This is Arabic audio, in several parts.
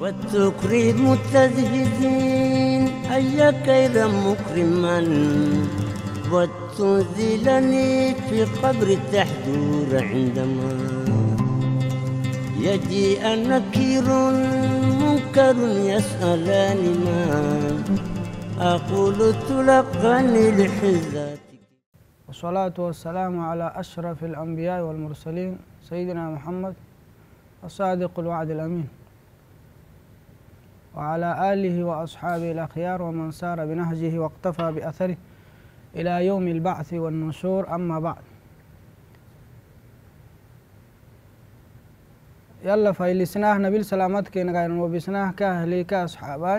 وتكريم التزهدين أي كير مكرما وتنزلني في قبر التحذور عندما يجيء نكير منكر يسألني ما أقول تلقني لحزاتك والصلاة والسلام على أشرف الأنبياء والمرسلين سيدنا محمد الصادق الوعد الأمين وعلى آله وأصحابه الأخيار ومن سار بنهجه واقتفى بأثره إلى يوم البعث والنشور أما بعد يلا فايلسناه نبيل كي نغير وبسناه كأهلي كأصحابي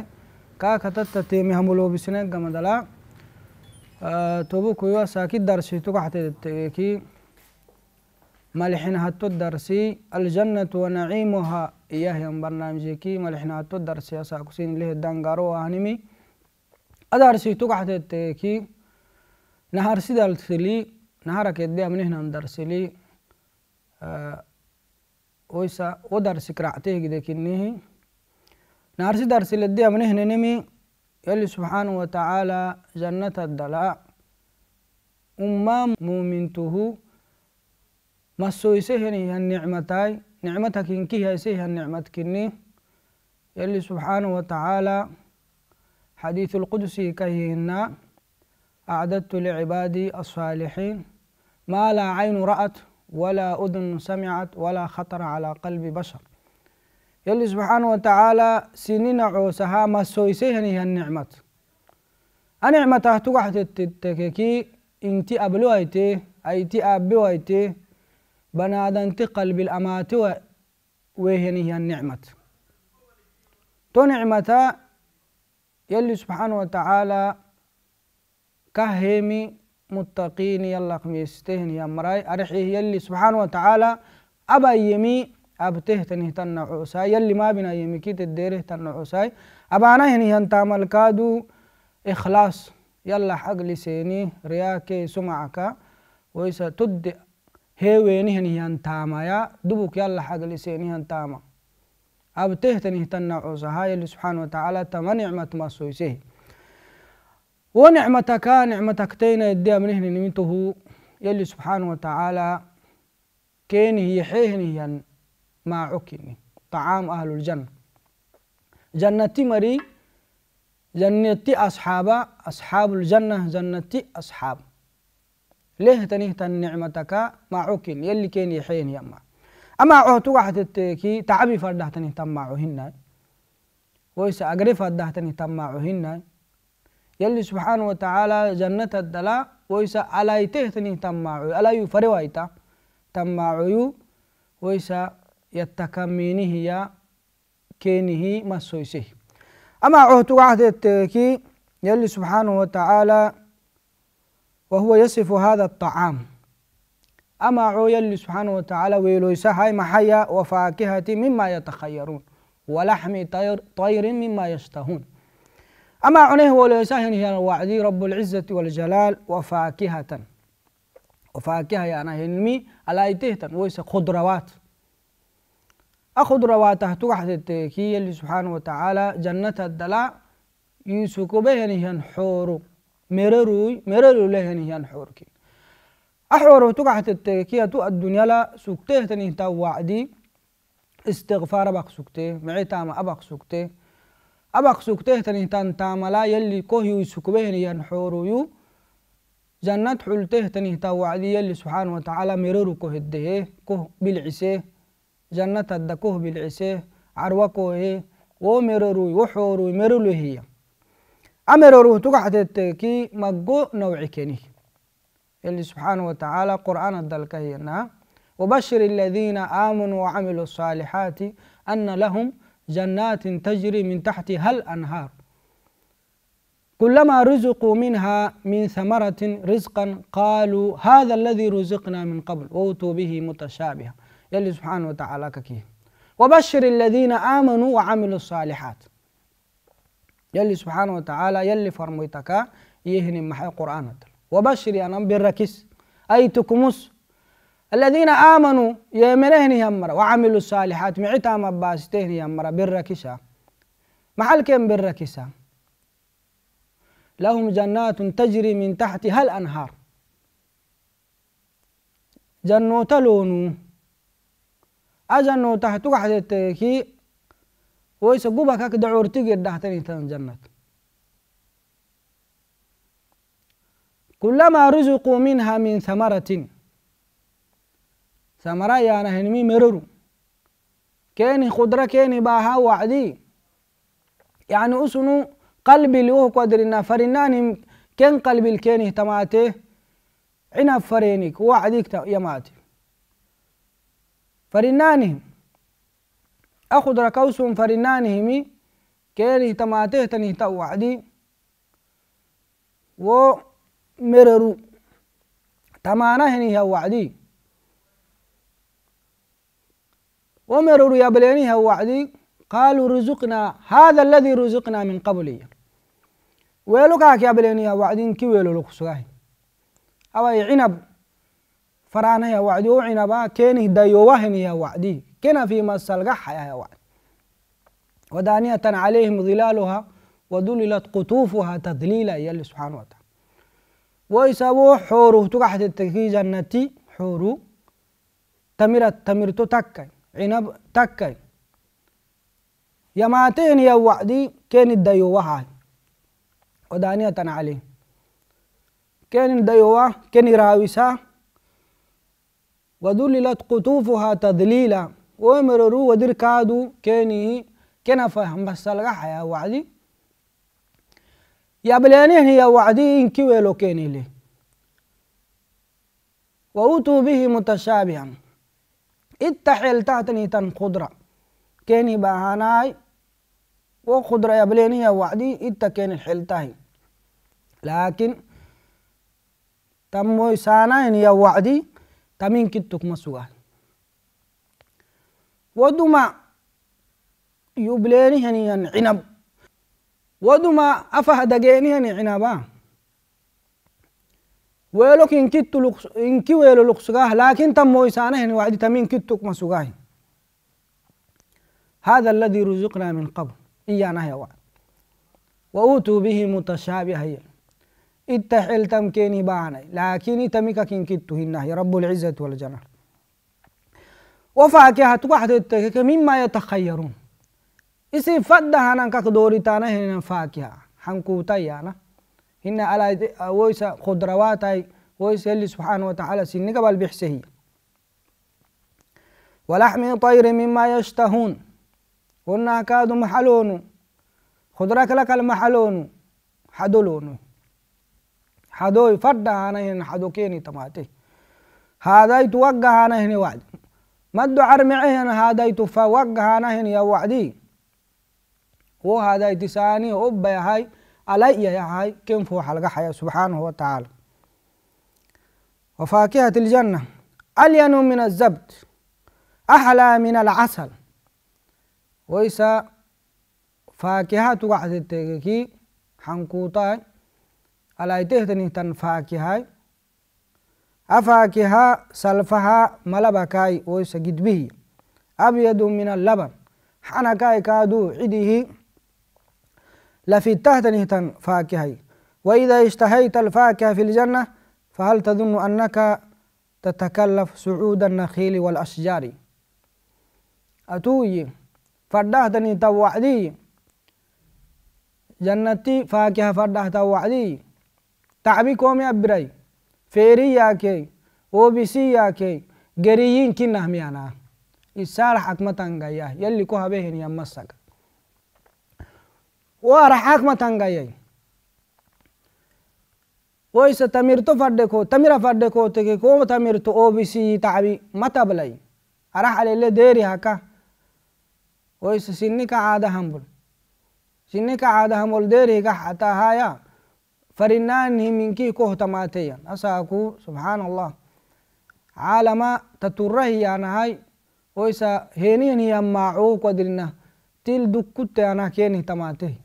كاكتت تيمي همولو بسناه قمدلا آه، توبو يوسا كي درسي تقحت كي ملحن هاتو الدرسي الجنة ونعيمها إياه يوم برنامجي كي ملحن هتو الدرسي أساكسين له دانقارو آنمي أدارسي توقع التكي نهار سيدا التلي نهارك يدي من هنا لي آه ويسا ودرسي كراعته كده كنيه نهار سيدال درسل يدي من هنا نمي يلي سبحانه وتعالى جنة الدلاء أمام مؤمنته مسو سهني النعمتاي نعمتك هي يسيه النعمتك إني يلي سبحانه وتعالى حديث القدس كهينا أعددت لعبادي الصالحين ما لا عين رأت ولا أذن سمعت ولا خطر على قلب بشر يلي سبحانه وتعالى سنين عوسها ما سويسيهني النعمة النعمت تحت واحد تتككي انتي أبلو أيتي أيتي أبلو أيتي بنادن تقلب الأمات وهني النعمة تو نعمة يلي سبحانه وتعالى كهيمي متقين يلا قميستهن يا مراي أرحيه يلي سبحانه وتعالى أبا يمي أبته تنه تنعوساي يلي ما بنا يمي كي تديره تنعوساي أبانا هني تعمل كادو إخلاص يلا حق لسيني رياكي سمعك ويسا تدئ هي ويني هني هن تاما يا دبوك يلا حق اللي سيني هن تاما أبته تنه تنع هاي اللي سبحانه وتعالى تما نعمة ما سويسه ونعمتك نعمتك تينا يدي من هني نمته يلي سبحانه وتعالى كين هي حيهني هن ما عكني طعام أهل الجنة جنتي مري جنتي أصحاب أصحاب الجنة جنتي أصحاب ليه تن نعمتك معك يلي كان يحين يما أما واحد التكي تعبي فرده تنهتن معهن ويسا أقري فرده تنهتن معهن يلي سبحانه وتعالى جنة الدلاء ويسا ألايته تنهتن معه ألايو فروايتا تماعيو ويسا يتكمينه يا كينه مسويسه أما واحد التكي يلي سبحانه وتعالى وهو يصف هذا الطعام أما عويا اللي سبحانه وتعالى ويلويس هاي محيا وفاكهة مما يتخيرون ولحم طير, طير مما يشتهون أما عنيه وليس هي الوعدي رب العزة والجلال وفاكهة وفاكهة يعني هنمي على يتهتن ويس خضروات أخضروات تحت التكية اللي سبحانه وتعالى جنة الدلاء يسوك بهن حور مرروي مرروي له هني هن حوركين أحور وتقع تتكيا تو الدنيا لا سكته تني تا استغفار أبق سكته معي تام أبق سكته أبق سكته تني تان تام لا يلي كوه يسكبه هني هن حوريو جنة حلته تني تا يلي سبحانه وتعالى مرروي كوه الده كوه بالعسى جنة الدكوه بالعسى عروقه هي ومرروي وحوروي مرروي هي أمر تقعدت كي مجو نوعي كني اللي سبحانه وتعالى قرآن الدلكينا وبشر الذين آمنوا وعملوا الصالحات أن لهم جنات تجري من تحتها الأنهار كلما رزقوا منها من ثمرة رزقا قالوا هذا الذي رزقنا من قبل أوتوا به متشابها يلي سبحانه وتعالى ككيه وبشر الذين آمنوا وعملوا الصالحات يلي سبحانه وتعالى يلي فرميتك يهني محي قرآن وبشر أنا بالركس أي تكمس الذين آمنوا يمنهن يمر وعملوا الصالحات معتا مباستهن يمر بالركسة محل كم بالركسة لهم جنات تجري من تحتها الأنهار جنوت لونو أجنو تحت وحدتك ويسا قبا كاك تيجي دهتني تان جنة كلما رزقوا منها من ثمرة ثمرة يعني هنمي مرر كيني خضرة كيني باها وعدي يعني أسنو قلبي اللي هو قدرنا فرناني كن قلبي الكيني تماته عنا فرينك وعديك ماتي فرنانهم أخد ركوسون فرنانهمي كيني تماته تني عدي و مررو تمانهني يا وعدي ومررو يا بليني يا وعدي قالوا رزقنا هذا الذي رزقنا من قبل ويلو كاك يا بليني يا وعدين كي ويلو لقصواه أو عنب فرانه يا وعدي وعنبا كينه دايوهني يا وعدي شكنا في استلقحها يا وعد ودانية عليهم ظلالها ودللت قطوفها تذليلا يلي سبحانه وتعالى ويسابو حورو تقحت التكي جنتي حورو تمرت تمرتو تكاي عنب يا يماتين يا وعدي كين الديوها ودانية عليه كين الديوة كان راوسة ودللت قطوفها تذليلا ومرروا ودير كادو كيني كنا فهم بس الرح يا وعدي يا بلاني هي وعدي إن كويلو كيني لي وأوتوا به متشابها اتحل تحتني تن خضرة كاني بهاناي وخضرة يا بلاني يا وعدي إتا كين تاي لكن تموي سانا يا وعدي تمين كتك مسوال ودما يبليني هني يعني عنب ودما أفه دقيني هني عنبا ويلوك إن كتو لقص إن كي ويلو لقصقاه لكن تم ويسانة هني وعد تمين كتوك مسقاه هذا الذي رزقنا من قبل إيانا يا وعد وأوتوا به متشابه متشابها اتحل تمكيني باني لكن تمكك إن كتو هنه رب العزة والجلال وفاكهة واحدة مما يتخيرون إسي فد هنا كاك دوري تانا هنا فاكهة حنكوتا يانا هنا على ويسا خضرواتي ويسا اللي سبحانه وتعالى سنك بالبحسه ولحم طير مما يشتهون قلنا كاد محلون خضرك لك المحلون حدلون حدوي فرد هنا حدوكيني تماتي هذا يتوقع هنا وعد مدو عرمعهن هذا يتفوق هانهن يا وعدي هو هذا تساني أبا يا هاي علي يا هاي كم فو حلقة حيا سبحانه وتعالى وفاكهة الجنة ألين من الزبد أحلى من العسل ويسا فاكهة تقعد التكي حنكوطاي على تهتني تن فاكهة أفاكها سلفها ملبكاي ويسجد به أبيض من اللبن حنكاي كادو عده لفي تحت فاكهي وإذا اشتهيت الفاكهة في الجنة فهل تظن أنك تتكلف سعود النخيل والأشجار أتوي فردهتني توعدي جنتي فاكهة فردهت وعدي تعبي كومي أبري feeriyaakey wobisiyakey gariyinkinahmiyana isaraxakmatangaya yalli ku habeheniya masaga wo woisa tamirto fadeko tamira fadeko ko tamirto obisiyi tacbi matablay arax alele deeri haka woisa sinni ka caada hambol sinni ka caada hambol deerihika xataa farinnaanhi minki kohtamaateyan asaaku subxaan allah caalama taturra hiyaanahay o isa heeniyan hiyanmaacu kwadrina til dukkuteanah keeni tamaate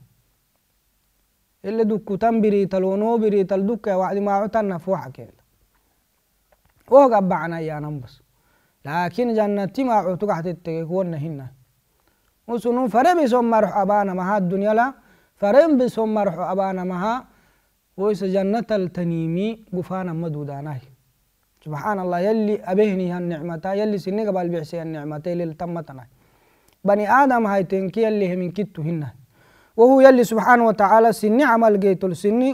ile dukkutan biriitaloonoo biriital dukkea wacdi maacu tanna fuuxa keenta wohog abbacanayyaanan bas laakin jannati maacuutu gaxtettege kuwonna hinna usunun fare bison marxo abaanamaha addunyala faren bison marxo abaanamaha ويس جنة التنيمي قفانا مدوداناي سبحان الله يلي أبهني هالنعمتا يلي سنة بالبعسي بيحسي النعمتا يلي التمتنا بني آدم هاي تنكي يلي من كتو هنا وهو يلي سبحانه وتعالى سنة عمل جيتو السنة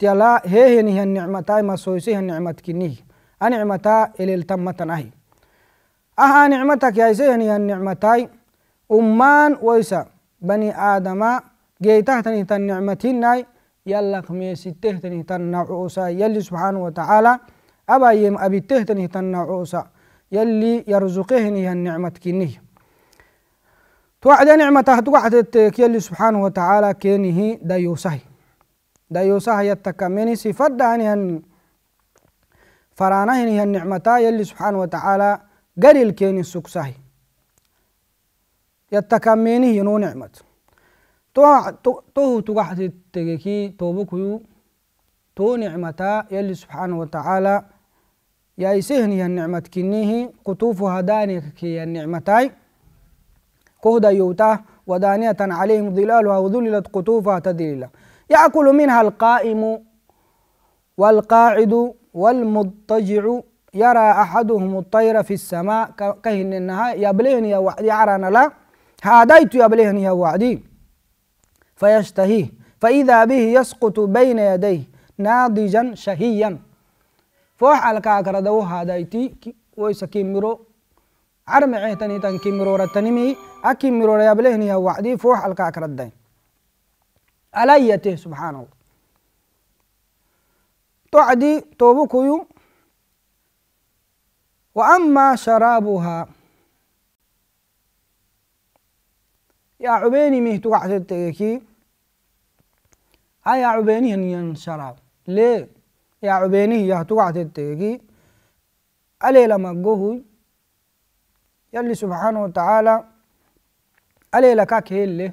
تلا هي هني هالنعمتا ما سويسي هالنعمت كنيه النعمتا يلي التمتنا هي أها نعمتك يا سيني النعمتاي أمان ويسا بني آدم جيتها تنهي النعمتين ناي يلا خميس تهتني تنعوسا يلي سبحانه وتعالى أبا يم أبي تهتني تنعوسا يلي يرزقهني النعمة كنيه توعد نعمة توعد يلي سبحانه وتعالى كينه دايوسه دايوسه يتكمني صفة داني فرانهني النعمة يلي سبحانه وتعالى قريل كيني السكسه يتكمني ينو نعمته تو تو تو توبكيو تو تو نعمتا يلي سبحانه وتعالى يا يسهني النعمة كنيه قطوفها دانك يا النعمتاي كهدا يوتا ودانية عليهم ظلالها وذللت قطوفها تذليلا يأكل منها القائم والقاعد والمضطجع يرى أحدهم الطير في السماء كهن النهاية يبلغني يا وعدي عرانا لا هاديت يبلغني يا وعدي فيشتهيه فإذا به يسقط بين يديه ناضجا شهيا فوح على كاكردو هادايتي ويسا كيميرو عرم عيتني تن كيميرو رتنمي أكيمرو ريابلهني هو وعدي فوح على دين أليته سبحان الله تعدي توبكو وأما شرابها يا عبيني ميتو عسد تيكي ayaa cubenihin sharab le yaa cubenihi yahtugaxtetegi alelamagohuy yalli subxaana watacaala alela kakele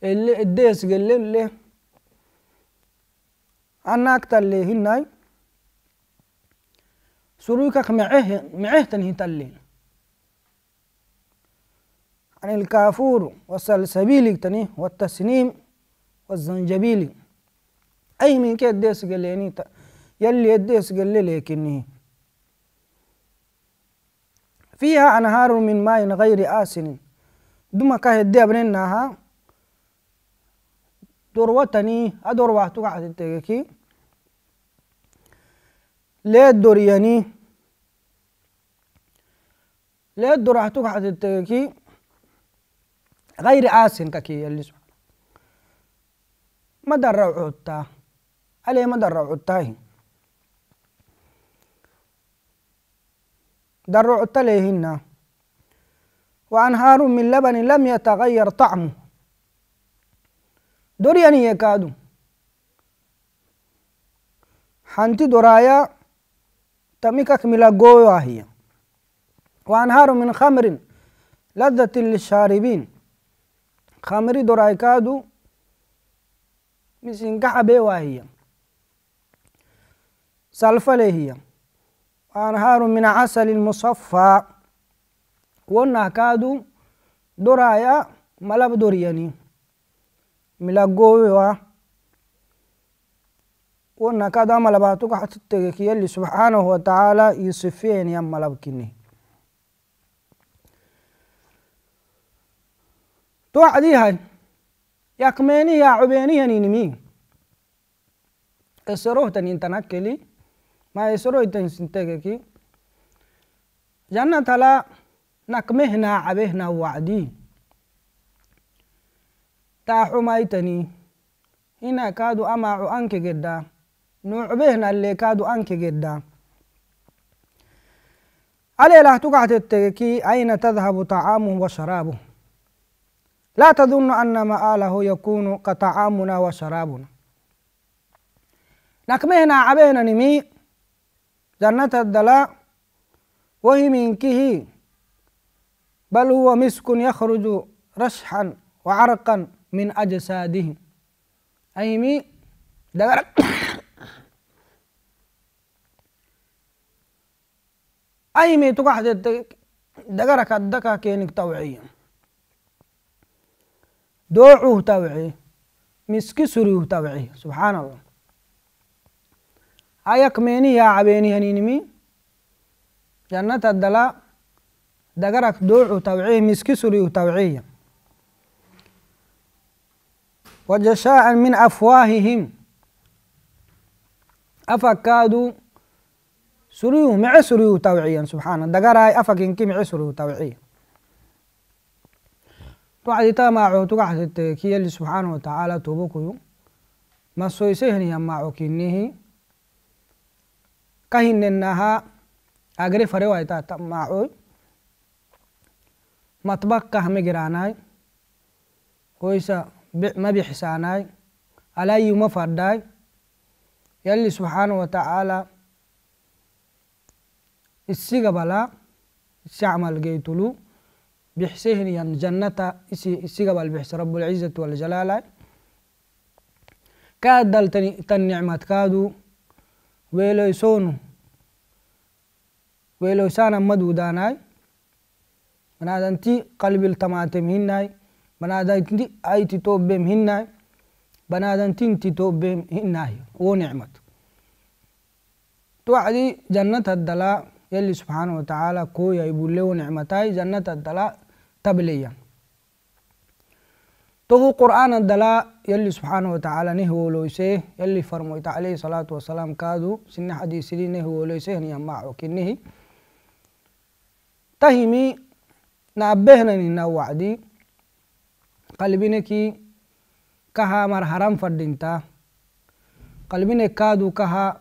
ele eddeesgelelle anaagtalle hinay suruykak mecehtan hitallen عن الكافور والسلسبيل تني والتسنيم والزنجبيل أي من كي الديس قال لي أنيتا يعني يلي الديس قال لي لكني فيها أنهار من ماء غير آسن دما كه الدابرنها دروتني أدور واتو قاعد تجيكي ليه دورياني ليد دور يعني. واتو قاعد تجيكي غير آسن ككي اللي سبحانه مدى الروع عليه مدرع عدتاهن درع عدتليهن وأنهار من لبن لم يتغير طعمه دورياني يكادو حنتي درايا تميكك ملا قوة هي وأنهار من خمر لذة للشاربين خمر درايا كادو مسين كحبي واهيه سلفلي هي أنهار من عسل مصفى ونا كادو درايا ملب درياني ملقوه ونا كادا حتى حتتك اللي سبحانه وتعالى يصفين يا ملبكني توعديها يكميني يا عبيني يا نيني نينمي كسروه تنين تنكلي مايسرو يتن سنتكي جنة لا نكمهنا عبهنا وعدي تا حمايتني هنا كادو أما أنك جدا نعبهنا اللي كادو أنك جدا أين تذهب طعامه وشرابه لا تظن أن مآله يكون كطعامنا وشرابنا نكمهنا عبهنا نمي جنة وهي منكه بل هو مسك يخرج رشحا وعرقا من أجسادهم أيمي أي أيمي تقعد دقرك الدكا كينك توعي دوعه توعي مسك سروه توعي سبحان الله أياك ميني يا عبيني هنينمي جنة الدلاء دقرك دوع وتوعية مسكسري وتوعية وجشاء من أفواههم أفكادوا سريو مع سريو توعيا سبحانه دقر هاي أفك إنك مع سريو توعيا توعد تاما عو توعد سبحانه وتعالى توبكو ما سويسهني يما عو كنهي kahinennaha agre farewaita tamma'oy matbakka hame giraanay koysa ma bixsaanay alayyuma faddaay yalli subxaana wa tacaala issi gabala issi camal geytulu bixsehiniyan jannata issi gabal bixse rabbulcizati waljalaala kaa dal tan nicmad kaadu ويلو يسونو ويلو سانا مدو داناي من هذا انتي قلب التماتم هناي من هذا انتي اي تتوب بهم هناي من هذا انتي انتي توب بهم هناي ونعمت توعدي جنة الدلاء يلي سبحانه وتعالى كو يبولي ونعمتاي جنة الدلاء تبليا يعني. تو قرآن الدلاء يلي سبحانه وتعالى نهو لويسيه يلي فرمويت عليه الصلاة والسلام كادو سن حديث لي نهو لويسيه نيما كنه تهمي نعبهنا ننوع دي قلبينكي كها مرهرم فردينتا قلبينك كادو كها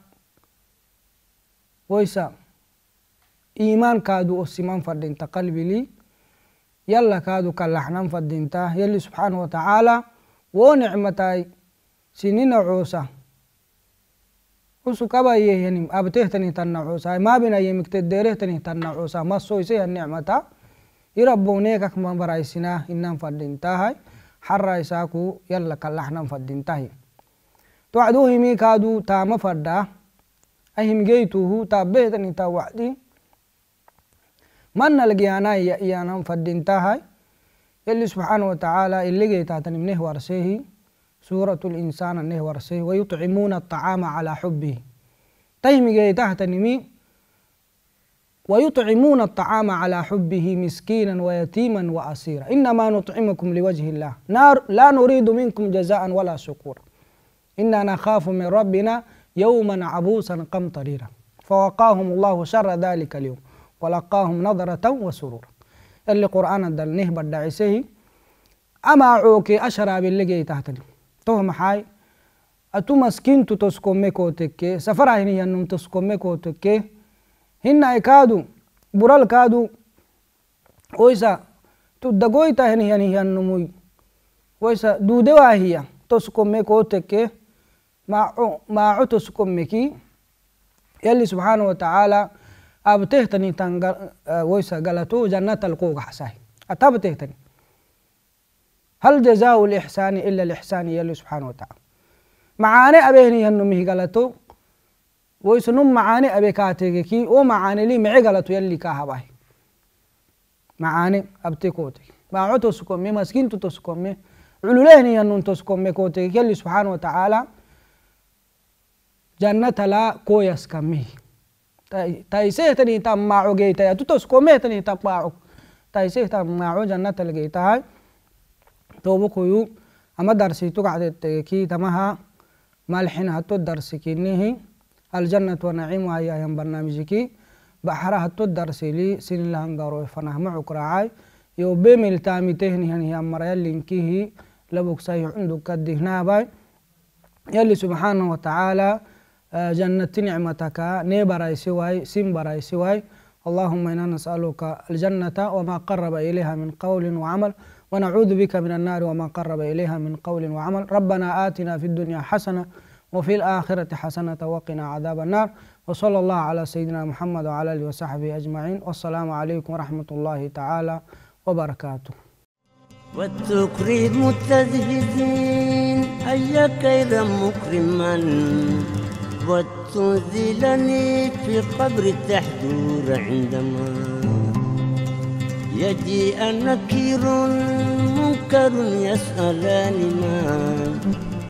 ويسا إيمان كادو أسمان فردينتا قلبي لي يلا كادو كالحنان فدينتا يلي سبحانه وتعالى ونعمتاي سنين عوسا وسو كبا يهنم أبته تني تنا عوسا ما بنا يمك تديره تني تنا عوسا ما سويسي النعمتا يربونيك أكما برايسنا إنن فدينتا هاي حر يساكو يلا كالحنان فدينتا هاي توعدوه مي كادو تام فدا أهم جيتوه تابه تني تاوعدي من الجيانا فدين تهاي اللي سبحانه وتعالى اللي جيتاتن منه ورسيه سورة الإنسان النه ورسيه ويطعمون الطعام على حبه جيت جيتاه تنمي ويطعمون الطعام على حبه مسكينا ويتيما وأسيرا إنما نطعمكم لوجه الله نار لا نريد منكم جزاء ولا شكورا إنا نخاف من ربنا يوما عبوسا قمطريرا فوقاهم الله شر ذلك اليوم ولقاهم نظرة وسرورا اللي قرآن دل نهب دعسيه أما عوكي أشرا باللقي جي تحتني توهم حاي أتو مسكين تتسكمي تكي سفرا هني ينم أنم تسكمي تكي هنا إكادو برال كادو ويسا تدقويتا هني هني أنموي ويسا دودوا هي تسكمي كوتك ما عو تسكمي كي يلي سبحانه وتعالى أب تهتني تنقل آه، ويسا قلتو جنة القوغ حساي أتاب تهتني هل جزاء الإحسان إلا الإحسان يلي سبحانه وتعالى معاني أبيهني هنمه ويسا نم معاني أبي كاتيكي ومعاني لي معي قلتو يلي كاهباهي معاني أبتكوتي باعو تسكمي مسكين تسكمي علولهني ينون تسكمي كوتي يلي سبحانه وتعالى جنة لا كويس كمي taisehtani tam maco geitay atutos komehtani tam maco taisehtam maco jannatal geitahay tobo koyu ama darsitu kacdete ki tamaha malxin hato darsikinihi aljannat wanacimu ayayan barnaamijiki baxra hato darsili sinilahangaroy fanahma cukracay yo bemiltamitehnihanhiyamaraya linkihi labogsayo cundukadihnaabay yali subxaanahu watacaala آه، جنة نعمتك نبراي سواي سمبراي سواي اللهم إنا نسألك الجنة وما قرب إليها من قول وعمل ونعوذ بك من النار وما قرب إليها من قول وعمل ربنا آتنا في الدنيا حسنة وفي الآخرة حسنة وقنا عذاب النار وصلى الله على سيدنا محمد وعلى آله وصحبه أجمعين والسلام عليكم ورحمة الله تعالى وبركاته والتكريم التزهدين أيا إذا مكرما عبدت ذلني في قبر تحدور عندما يجيء نكير منكر يسألان ما